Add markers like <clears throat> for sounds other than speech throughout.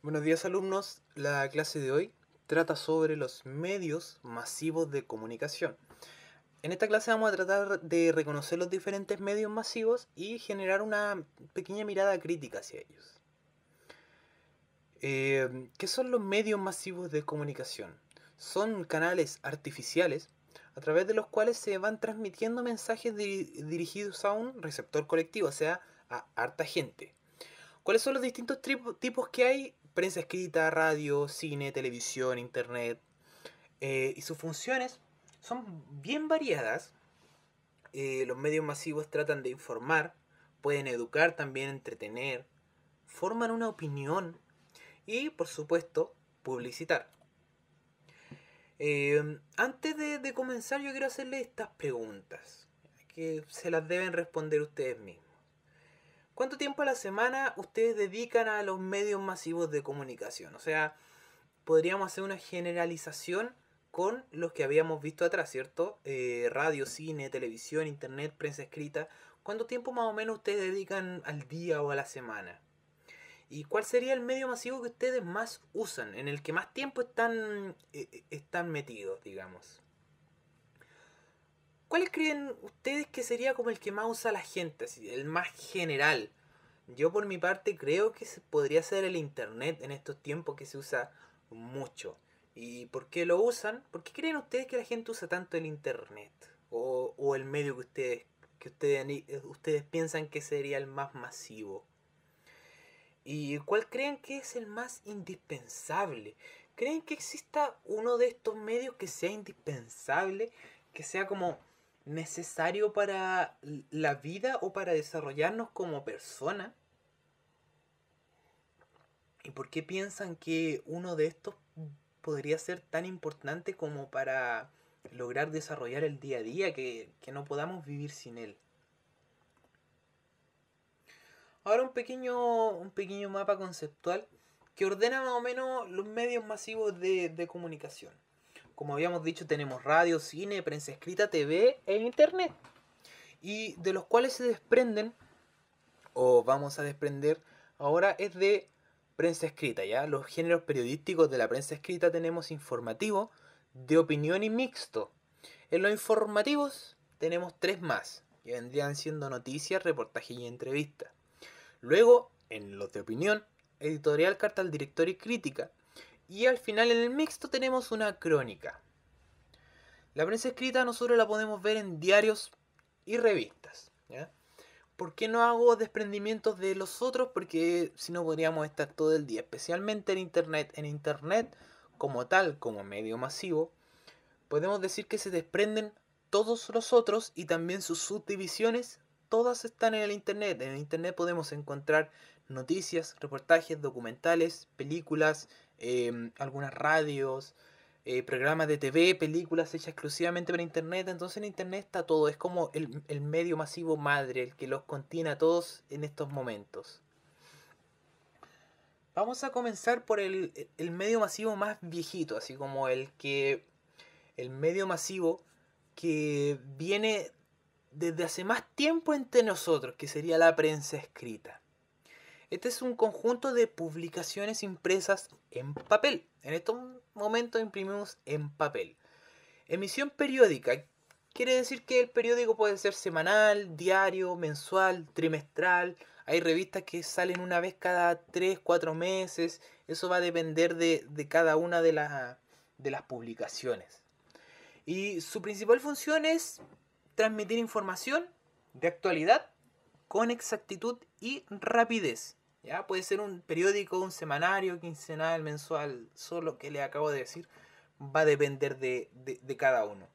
Buenos días alumnos, la clase de hoy trata sobre los medios masivos de comunicación. En esta clase vamos a tratar de reconocer los diferentes medios masivos y generar una pequeña mirada crítica hacia ellos. Eh, ¿Qué son los medios masivos de comunicación? Son canales artificiales a través de los cuales se van transmitiendo mensajes dirigidos a un receptor colectivo, o sea, a harta gente. ¿Cuáles son los distintos tipos que hay prensa escrita, radio, cine, televisión, internet. Eh, y sus funciones son bien variadas. Eh, los medios masivos tratan de informar, pueden educar también, entretener, forman una opinión y, por supuesto, publicitar. Eh, antes de comenzar yo quiero hacerle estas preguntas que se las deben responder ustedes mismos. ¿Cuánto tiempo a la semana ustedes dedican a los medios masivos de comunicación? O sea, podríamos hacer una generalización con los que habíamos visto atrás, ¿cierto? Eh, radio, cine, televisión, internet, prensa escrita. ¿Cuánto tiempo más o menos ustedes dedican al día o a la semana? ¿Y cuál sería el medio masivo que ustedes más usan, en el que más tiempo están, eh, eh, están metidos, digamos? ¿Cuál creen ustedes que sería como el que más usa la gente, el más general? Yo por mi parte creo que podría ser el Internet en estos tiempos que se usa mucho. ¿Y por qué lo usan? ¿Por qué creen ustedes que la gente usa tanto el Internet? O, el medio que ustedes, que eh, ustedes piensan que sería el más masivo. ¿Y cuál creen que es el más indispensable? ¿Creen que exista uno de estos medios que sea indispensable? Que sea como necesario para la vida o para desarrollarnos como persona? ¿Y por qué piensan que uno de estos podría ser tan importante como para lograr desarrollar el día a día, que, no podamos vivir sin él? Ahora un pequeño, un pequeño mapa conceptual que ordena más o menos los medios masivos de comunicación. Como habíamos dicho, tenemos radio, cine, prensa escrita, TV e internet. Y de los cuales se desprenden, o vamos a desprender ahora, es de prensa escrita, ¿ya? Los géneros periodísticos de la prensa escrita tenemos informativo, de opinión y mixto. En los informativos tenemos tres más, que vendrían siendo noticias, reportaje y entrevista. Luego, en los de opinión, editorial, carta al director y crítica. Y al final en el mixto tenemos una crónica. La prensa escrita nosotros la podemos ver en diarios y revistas. ¿Por qué no hago desprendimientos de los otros? Porque si no podríamos estar todo el día, especialmente en Internet. En Internet, como tal, como medio masivo, podemos decir que se desprenden todos los otros y también sus subdivisiones. Todas están en el Internet. En Internet podemos encontrar noticias, reportajes, documentales, películas, em, algunas radios, eh, programas de TV, películas hechas exclusivamente para Internet. Entonces en Internet está todo, es como el, el medio masivo madre, el que los contiene a todos en estos momentos. Vamos a comenzar por el, el medio masivo más viejito, así como el que... El medio masivo que viene desde hace más tiempo entre nosotros, que sería la prensa escrita. Este es un conjunto de publicaciones impresas en papel. En estos momentos imprimimos en papel. Emisión periódica. Quiere decir que el periódico puede ser semanal, diario, mensual, trimestral. Hay revistas que salen una vez cada 3, 4 meses. Eso va a depender de, cada una de, de las publicaciones. Y su principal función es transmitir información de actualidad con exactitud y rapidez. Ya puede ser un periódico, un semanario, quincenal, mensual, solo que le acabo de decir, va a depender de, de cada uno.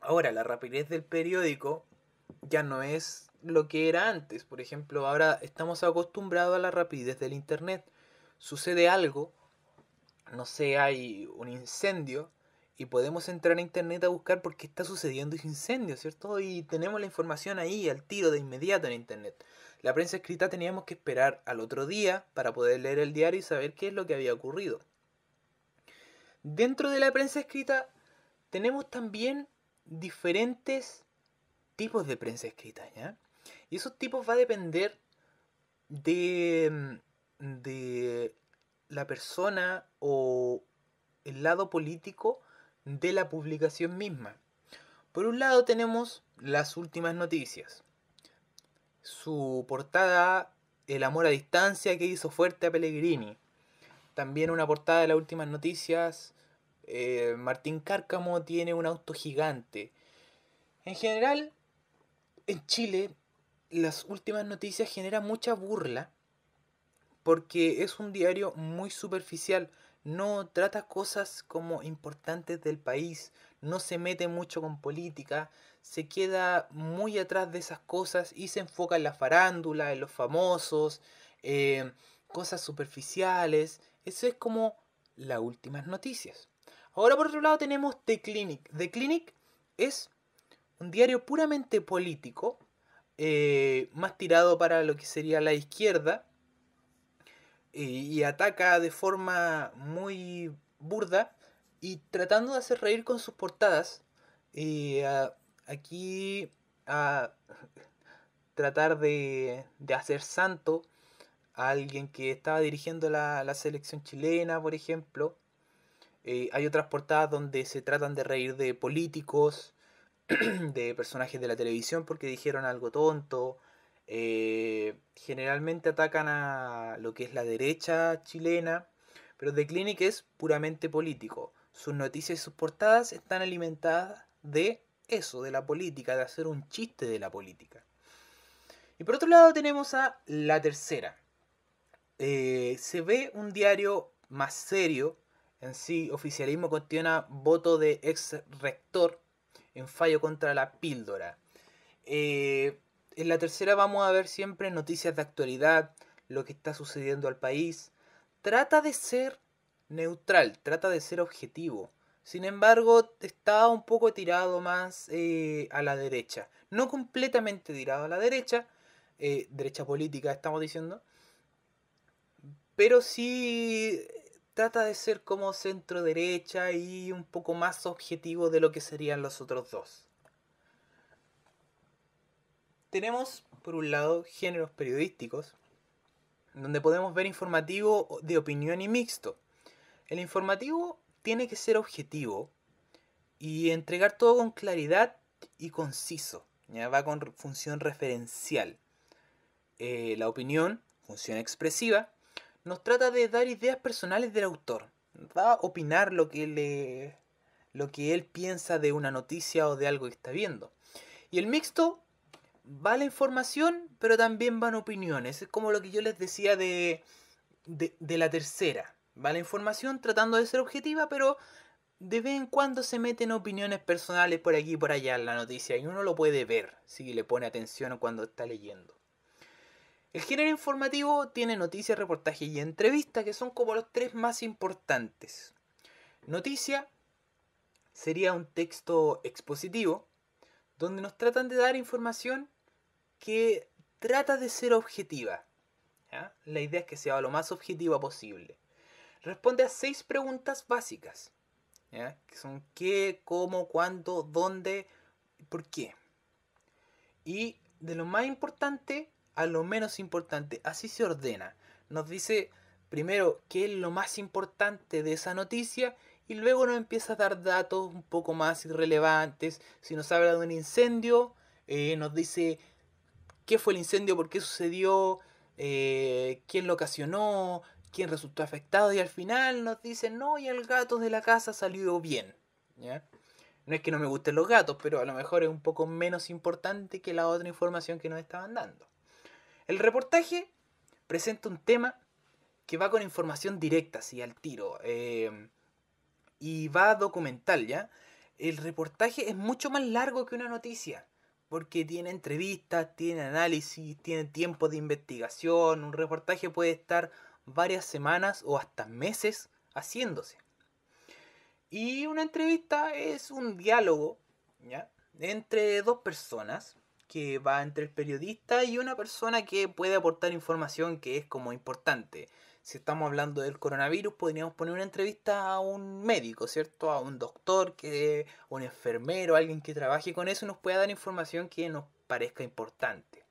Ahora, la rapidez del periódico ya no es lo que era antes. Por ejemplo, ahora estamos acostumbrados a la rapidez del Internet. Sucede algo, no sé, hay un incendio y podemos entrar a Internet a buscar por qué está sucediendo ese incendio, ¿cierto? Y tenemos la información ahí al tiro de inmediato en Internet. La prensa escrita teníamos que esperar al otro día para poder leer el diario y saber qué es lo que había ocurrido. Dentro de la prensa escrita tenemos también diferentes tipos de prensa escrita, Y esos tipos va a depender de, de la persona o el lado político de la publicación misma. Por un lado tenemos las últimas noticias, su portada El amor a distancia que hizo fuerte a Pellegrini. También una portada de las últimas noticias. Eh, Martín Cárcamo tiene un auto gigante. En general, en Chile, las últimas noticias generan mucha burla porque es un diario muy superficial, no trata cosas como importantes del país, no se mete mucho con política, se queda muy atrás de esas cosas y se enfoca en la farándula, en los famosos, eh, cosas superficiales. Eso es como las últimas noticias. Ahora por otro lado tenemos The Clinic. The Clinic es un diario puramente político, eh, más tirado para lo que sería la izquierda, y, ataca de forma muy burda y tratando de hacer reír con sus portadas. Y eh, aquí a <laughs> tratar de, de, hacer santo a alguien que estaba dirigiendo la, la selección chilena, por ejemplo. Eh, hay otras portadas donde se tratan de reír de políticos, <clears throat> de personajes de la televisión porque dijeron algo tonto. Eh, generalmente atacan a lo que es la derecha chilena, pero The Clinic es puramente político. Sus noticias y sus portadas están alimentadas de eso, de la política, de hacer un chiste de la política. Y por otro lado tenemos a La Tercera. Eh, se ve un diario más serio, en sí oficialismo cuestiona voto de ex rector en fallo contra la píldora. Eh, en la tercera vamos a ver siempre noticias de actualidad, lo que está sucediendo al país. Trata de ser neutral, trata de ser objetivo. Sin embargo, está un poco tirado más eh, a la derecha. No completamente tirado a la derecha, eh, derecha política estamos diciendo, pero sí eh, trata de ser como centro derecha y un poco más objetivo de lo que serían los otros dos. Tenemos, por un lado, géneros periodísticos, donde podemos ver informativo de opinión y mixto. El informativo tiene que ser objetivo y entregar todo con claridad y conciso. Ya va con función referencial. Eh, la opinión, función expresiva, nos trata de dar ideas personales del autor. Va a opinar lo que, le, lo que él piensa de una noticia o de algo que está viendo. Y el mixto va la información, pero también van opiniones. Es como lo que yo les decía de, la tercera. Va la información tratando de ser objetiva, pero de vez en cuando se meten opiniones personales por aquí y por allá en la noticia y uno lo puede ver si le pone atención cuando está leyendo. El género informativo tiene noticias, reportajes y entrevistas que son como los tres más importantes. Noticia sería un texto expositivo donde nos tratan de dar información que trata de ser objetiva. La idea es que sea lo más objetiva posible. Responde a seis preguntas básicas. Que son qué, cómo, cuándo, dónde, por qué. Y de lo más importante a lo menos importante. Así se ordena. Nos dice primero qué es lo más importante de esa noticia y luego nos empieza a dar datos un poco más irrelevantes. Si nos habla de un incendio, eh, nos dice qué fue el incendio, por qué sucedió, eh, quién lo ocasionó, quién resultó afectado y al final nos dicen, no, y el gato de la casa salió bien. No es que no me gusten los gatos, pero a lo mejor es un poco menos importante que la otra información que nos estaban dando. El reportaje presenta un tema que va con información directa, así al tiro, em, y va documental, ¿ya? El reportaje es mucho más largo que una noticia porque tiene entrevistas, tiene análisis, tiene tiempo de investigación, un reportaje puede estar varias semanas o hasta meses haciéndose. Y una entrevista es un diálogo entre dos personas que va entre el periodista y una persona que puede aportar información que es como importante si estamos hablando del coronavirus, podríamos poner una entrevista a un médico, ¿cierto? A un doctor, que, un enfermero, alguien que trabaje con eso, nos pueda dar información que nos parezca importante.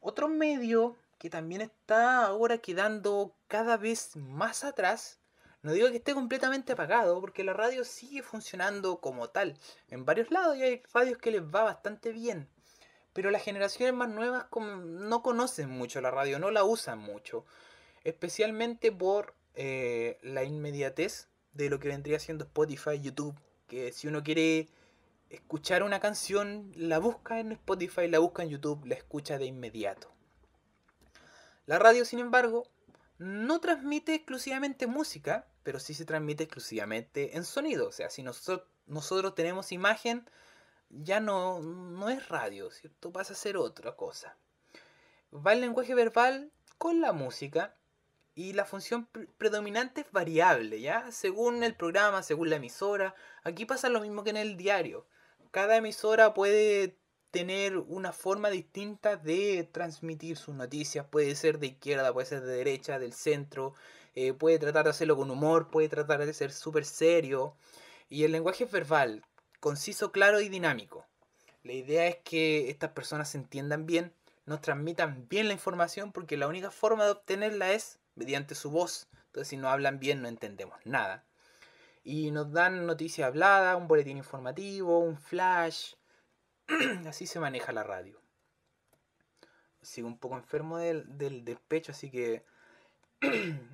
Otro medio que también está ahora quedando cada vez más atrás, no digo que esté completamente apagado, porque la radio sigue funcionando como tal en varios lados y hay radios que les va bastante bien, pero las generaciones más nuevas no conocen mucho la radio, no la usan mucho especialmente por eh, la inmediatez de lo que vendría siendo Spotify, YouTube, que si uno quiere escuchar una canción, la busca en Spotify, la busca en YouTube, la escucha de inmediato. La radio, sin embargo, no transmite exclusivamente música, pero sí se transmite exclusivamente en sonido. O sea, si nosotros, nosotros tenemos imagen, ya no, no es radio, ¿cierto? Vas a ser otra cosa. Va el lenguaje verbal con la música y la función predominante es variable, ¿ya? Según el programa, según la emisora. Aquí pasa lo mismo que en el diario. Cada emisora puede tener una forma distinta de transmitir sus noticias. Puede ser de izquierda, puede ser de derecha, del centro. Eh, puede tratar de hacerlo con humor, puede tratar de ser súper serio. Y el lenguaje es verbal, conciso, claro y dinámico. La idea es que estas personas se entiendan bien, nos transmitan bien la información, porque la única forma de obtenerla es mediante su voz. Entonces, si no hablan bien, no entendemos nada. Y nos dan noticias habladas, un boletín informativo, un flash. <clears throat> así se maneja la radio. Sigo un poco enfermo del, del, pecho, así que <clears throat>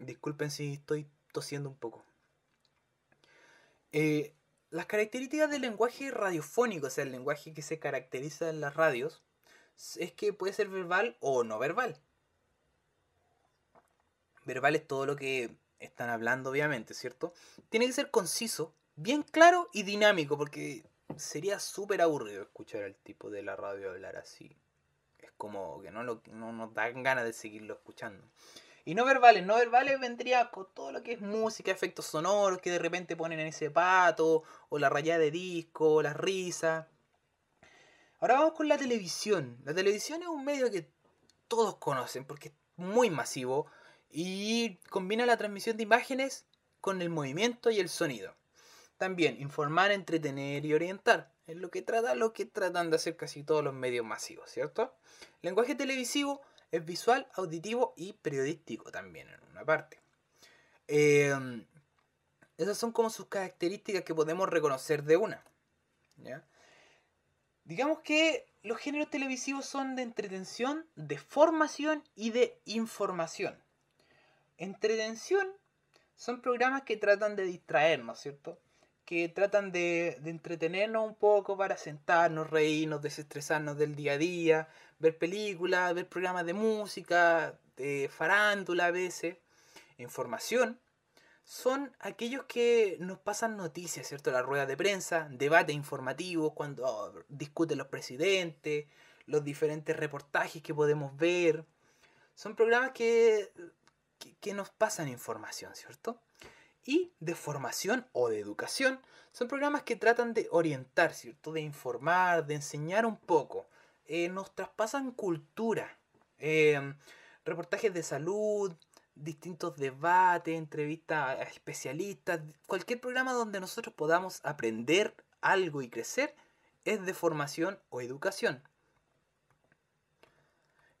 disculpen si estoy tosiendo un poco. Eh, las características del lenguaje radiofónico, o sea, el lenguaje que se caracteriza en las radios, es que puede ser verbal o no verbal verbal es todo lo que están hablando, obviamente, ¿cierto? Tiene que ser conciso, bien claro y dinámico, porque sería súper aburrido escuchar al tipo de la radio hablar así. Es como que no, nos dan ganas de seguirlo escuchando. Y no verbales, no verbales vendría con todo lo que es música, efectos sonoros que de repente ponen en ese pato, o la rayada de disco, o la risa. Ahora vamos con la televisión. La televisión es un medio que todos conocen porque es muy masivo, y combina la transmisión de imágenes con el movimiento y el sonido. También informar, entretener y orientar. Es lo que trata lo que tratan de hacer casi todos los medios masivos, ¿cierto? lenguaje televisivo es visual, auditivo y periodístico también en una parte. Em, esas son como sus características que podemos reconocer de una. Digamos que los géneros televisivos son de entretención, de formación y de información. Entretención son programas que tratan de distraernos, ¿cierto? Que tratan de, entretenernos un poco para sentarnos, reírnos, desestresarnos del día a día, ver películas, ver programas de música, de farándula a veces, información. Son aquellos que nos pasan noticias, ¿cierto? la rueda de prensa, debates informativos, cuando oh, discuten los presidentes, los diferentes reportajes que podemos ver. Son programas que que, nos pasan información, ¿cierto? Y de formación o de educación son programas que tratan de orientar, ¿cierto? De informar, de enseñar un poco. Eh, nos traspasan cultura. Em, reportajes de salud, distintos debates, entrevistas a especialistas, cualquier programa donde nosotros podamos aprender algo y crecer es de formación o educación.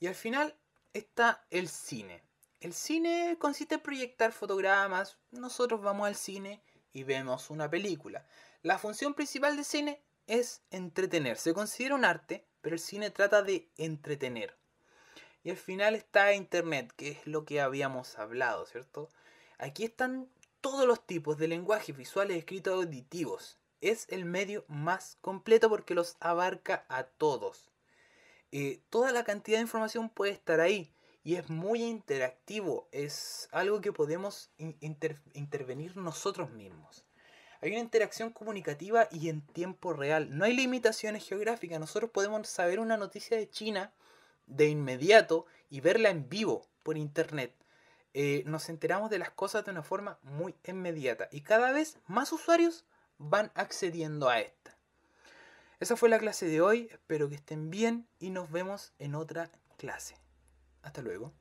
Y al final está el cine. El cine consiste en proyectar fotogramas, nosotros vamos al cine y vemos una película. La función principal del cine es entretener. Se considera un arte, pero el cine trata de entretener. Y al final está Internet, que es lo que habíamos hablado, ¿cierto? Aquí están todos los tipos de lenguajes visuales, escritos, auditivos. Es el medio más completo porque los abarca a todos. Eh, toda la cantidad de información puede estar ahí y es muy interactivo, es algo que podemos intervenir nosotros mismos. Hay una interacción comunicativa y en tiempo real. No hay limitaciones geográficas. Nosotros podemos saber una noticia de China de inmediato y verla en vivo por internet. Eh, nos enteramos de las cosas de una forma muy inmediata y cada vez más usuarios van accediendo a esta. Esa fue la clase de hoy, espero que estén bien y nos vemos en otra clase. Hasta luego.